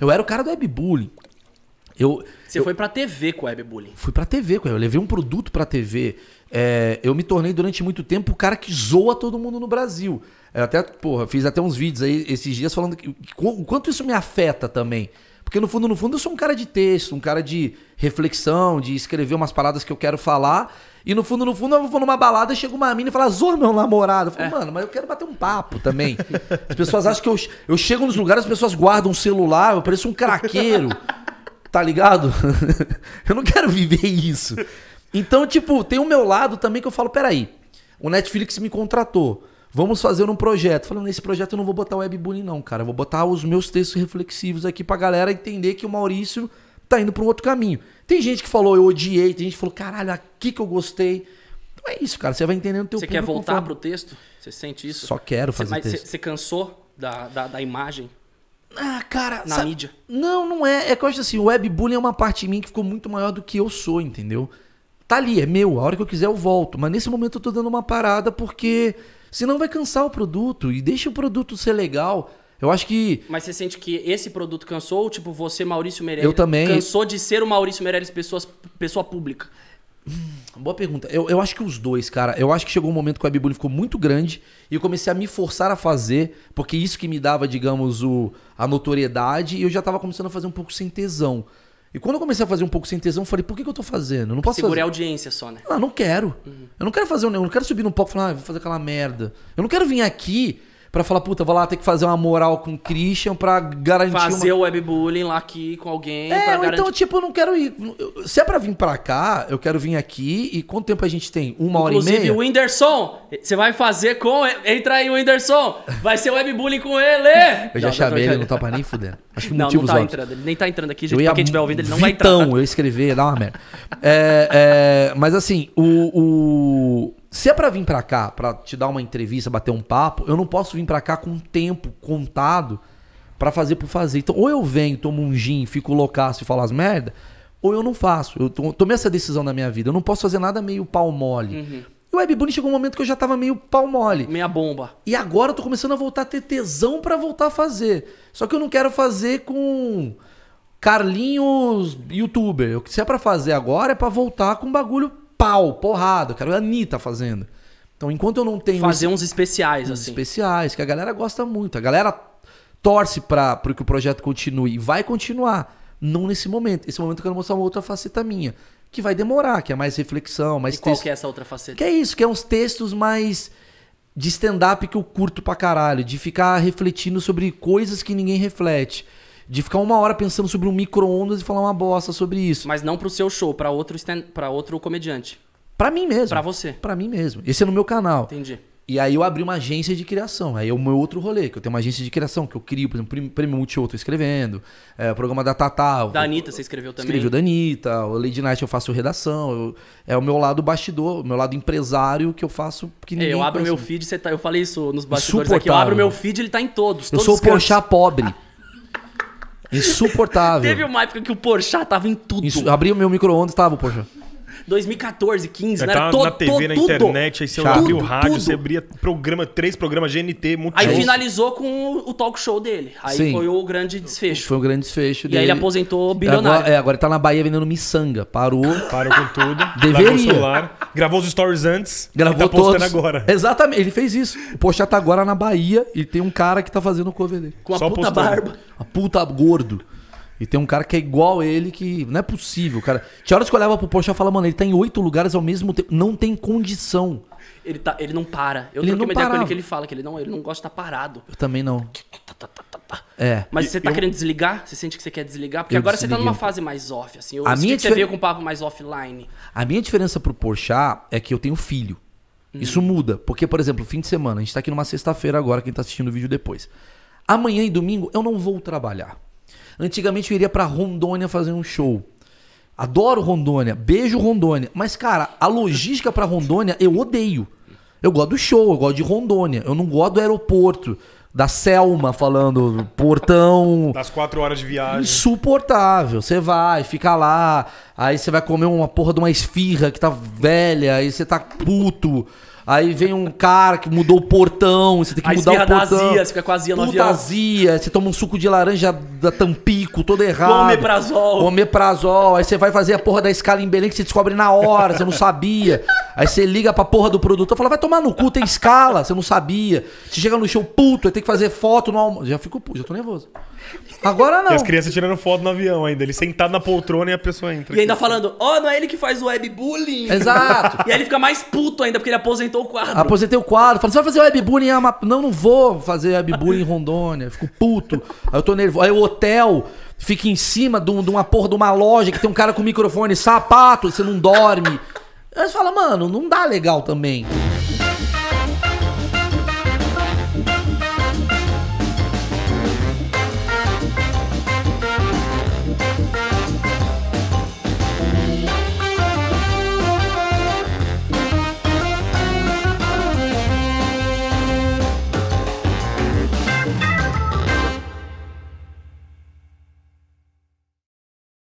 Eu era o cara do webbullying. Eu, Você eu, foi pra TV com o webbullying? Fui pra TV com Eu levei um produto pra TV. É, eu me tornei durante muito tempo o cara que zoa todo mundo no Brasil. Eu é, até, porra, fiz até uns vídeos aí esses dias falando o quanto isso me afeta também. Porque no fundo, no fundo, eu sou um cara de texto, um cara de reflexão, de escrever umas paradas que eu quero falar. E no fundo, no fundo, eu vou numa balada, chega uma mina e fala, Zor, meu namorado. Eu falo, é. mano, mas eu quero bater um papo também. As pessoas acham que eu, eu chego nos lugares, as pessoas guardam um celular, eu pareço um craqueiro. tá ligado? eu não quero viver isso. Então, tipo, tem o meu lado também que eu falo, peraí, o Netflix me contratou. Vamos fazer um projeto. Falando, nesse projeto eu não vou botar webbullying, não, cara. Eu vou botar os meus textos reflexivos aqui pra galera entender que o Maurício tá indo para um outro caminho. Tem gente que falou, eu odiei, tem gente que falou, caralho, aqui que eu gostei. então é isso, cara. Você vai entendendo o teu Você quer voltar conforme. pro texto? Você sente isso? Só quero fazer você, Você cansou da, da, da, imagem? Ah, cara... Na sabe? mídia? Não, não é. É que eu acho assim, o webbullying é uma parte de mim que ficou muito maior do que eu sou, entendeu? Tá ali, é meu. A hora que eu quiser eu volto. Mas nesse momento eu tô dando uma parada porque... Senão vai cansar o produto. E deixa o produto ser legal eu acho que. Mas você sente que esse produto cansou? Ou, tipo, você, Maurício Meirelles, eu também... cansou de ser o Maurício Meirelles pessoa, pessoa pública? Hum, boa pergunta. Eu, eu acho que os dois, cara. Eu acho que chegou um momento que o Abibulho ficou muito grande e eu comecei a me forçar a fazer, porque isso que me dava, digamos, o, a notoriedade e eu já tava começando a fazer um pouco sem tesão. E quando eu comecei a fazer um pouco sem tesão, eu falei, por que, que eu tô fazendo? Eu não posso Segurar a audiência só, né? Ah, não quero. Uhum. Eu não quero fazer, eu não quero subir no palco e falar, ah, vou fazer aquela merda. Eu não quero vir aqui para falar, puta, vou lá ter que fazer uma moral com o Christian pra garantir. Fazer uma... o webbullying lá aqui com alguém. É, ou então, garantir... então, tipo, eu não quero ir. Se é pra vir pra cá, eu quero vir aqui. E quanto tempo a gente tem? Uma Inclusive, hora e meia? Inclusive, o Whindersson, você vai fazer com. Entra aí, o Whindersson. Vai ser webbullying com ele. eu já não, chamei, ele não tá pra nem fuder. Acho que não, motivos não tá óbvios. entrando. Ele nem tá entrando aqui, gente. Eu pra quem estiver ouvindo, ele não vai entrar. Então, eu escrevi, dá uma merda. é, é, mas assim, o... o se é para vir para cá, para te dar uma entrevista, bater um papo, eu não posso vir para cá com um tempo contado para fazer por fazer. Então, ou eu venho, tomo um gin, fico loucaço e falo as merda, ou eu não faço. Eu tomei essa decisão na minha vida. Eu não posso fazer nada meio pau mole. Uhum. E o Webbunny chegou um momento que eu já tava meio pau mole. Meia bomba. E agora eu tô começando a voltar a ter tesão para voltar a fazer. Só que eu não quero fazer com Carlinhos youtuber. Se é para fazer agora, é para voltar com bagulho pau, porrada. Eu quero a Anitta tá fazendo. Então, enquanto eu não tenho. Fazer uns especiais, uns assim. especiais, que a galera gosta muito. A galera torce para que o projeto continue. E vai continuar. Não nesse momento. Esse momento eu quero mostrar uma outra faceta minha. Que vai demorar, que é mais reflexão, mais e texto. Qual que é essa outra faceta? Que é isso, que é uns textos mais de stand-up que eu curto pra caralho, de ficar refletindo sobre coisas que ninguém reflete de ficar uma hora pensando sobre um micro-ondas e falar uma bosta sobre isso. Mas não pro seu show, para outro, stand... Pra outro comediante. Para mim mesmo. Para você. Para mim mesmo. Esse é no meu canal. Entendi. E aí eu abri uma agência de criação. Aí é o meu outro rolê, que eu tenho uma agência de criação, que eu crio, por exemplo, Prêmio Multishow, eu tô escrevendo. É, o programa da Tatá. Da Anitta, você escreveu também. Escrevi da Anitta, o Lady Night eu faço redação. Eu, é o meu lado bastidor, o meu lado empresário que eu faço que É, eu abro conhece. meu feed, você tá, eu falei isso nos bastidores aqui. Eu abro meu feed, ele tá em todos. Eu sou o pochá pobre. Insuportável. Teve uma época que o Porchat tava em tudo. Isso, abri o meu micro-ondas tava o Porchat. 2014, 15, né? Tá Era to, na TV, to, na tudo. internet, aí você abria o rádio, tudo. você abria programa, três programas GNT, muito Aí finalizou com o talk show dele. Aí Sim. foi o grande desfecho. Foi o grande desfecho e dele. E aí ele aposentou bilionário. Agora, é, agora ele tá na Bahia vendendo miçanga. Parou. Parou com tudo. Deveria. O celular, gravou os stories antes. Gravou tá postando todos. agora. Exatamente, ele fez isso. O Pochá tá agora na Bahia e tem um cara que tá fazendo o cover dele. Com a Só puta postando. barba. A puta gordo. E tem um cara que é igual ele, que não é possível, cara. Tinha horas que eu olhava pro Porsche e falava, mano, ele tá em oito lugares ao mesmo tempo. Não tem condição. Ele, tá, ele não para. Eu ele troquei uma ideia com ele que ele fala que ele não, ele não gosta de estar tá parado. Eu também não. É. Mas você tá eu... querendo desligar? Você sente que você quer desligar? Porque agora desliguei. você tá numa fase mais off, assim. Eu a minha que você veio com um papo mais offline. A minha diferença pro Porsche é que eu tenho filho. Hum. Isso muda. Porque, por exemplo, fim de semana, a gente tá aqui numa sexta-feira agora, quem tá assistindo o vídeo depois. Amanhã e domingo eu não vou trabalhar. Antigamente eu iria para Rondônia fazer um show. Adoro Rondônia, beijo Rondônia. Mas, cara, a logística para Rondônia eu odeio. Eu gosto do show, eu gosto de Rondônia. Eu não gosto do aeroporto da Selma falando portão. Das quatro horas de viagem. Insuportável. Você vai, fica lá, Aí você vai comer uma porra de uma esfirra que tá velha, aí você tá puto. Aí vem um cara que mudou o portão, você tem que a mudar o portão. Da azia, você fica com a azia no azia, você toma um suco de laranja da Tampico, todo errado. Omeprazol. Omeprazol. Aí você vai fazer a porra da escala em Belém que você descobre na hora, você não sabia. Aí você liga pra porra do produtor, fala, vai tomar no cu, tem escala, você não sabia. Você chega no show puto, aí tem que fazer foto no almoço. Já fico puto, já tô nervoso. Agora não. E as crianças tirando foto no avião ainda. Ele sentado na poltrona e a pessoa entra. E ainda aqui. falando, ó, oh, não é ele que faz o webbullying. Exato. e aí ele fica mais puto ainda, porque ele aposentou o quadro. Aposentei o quadro. Fala, você vai fazer webbullying? Ah, não, não vou fazer webbullying em Rondônia. fico puto. Aí eu tô nervoso. Aí o hotel fica em cima de, uma porra de uma loja que tem um cara com microfone, sapato, você não dorme. Aí você fala, mano, não dá legal também.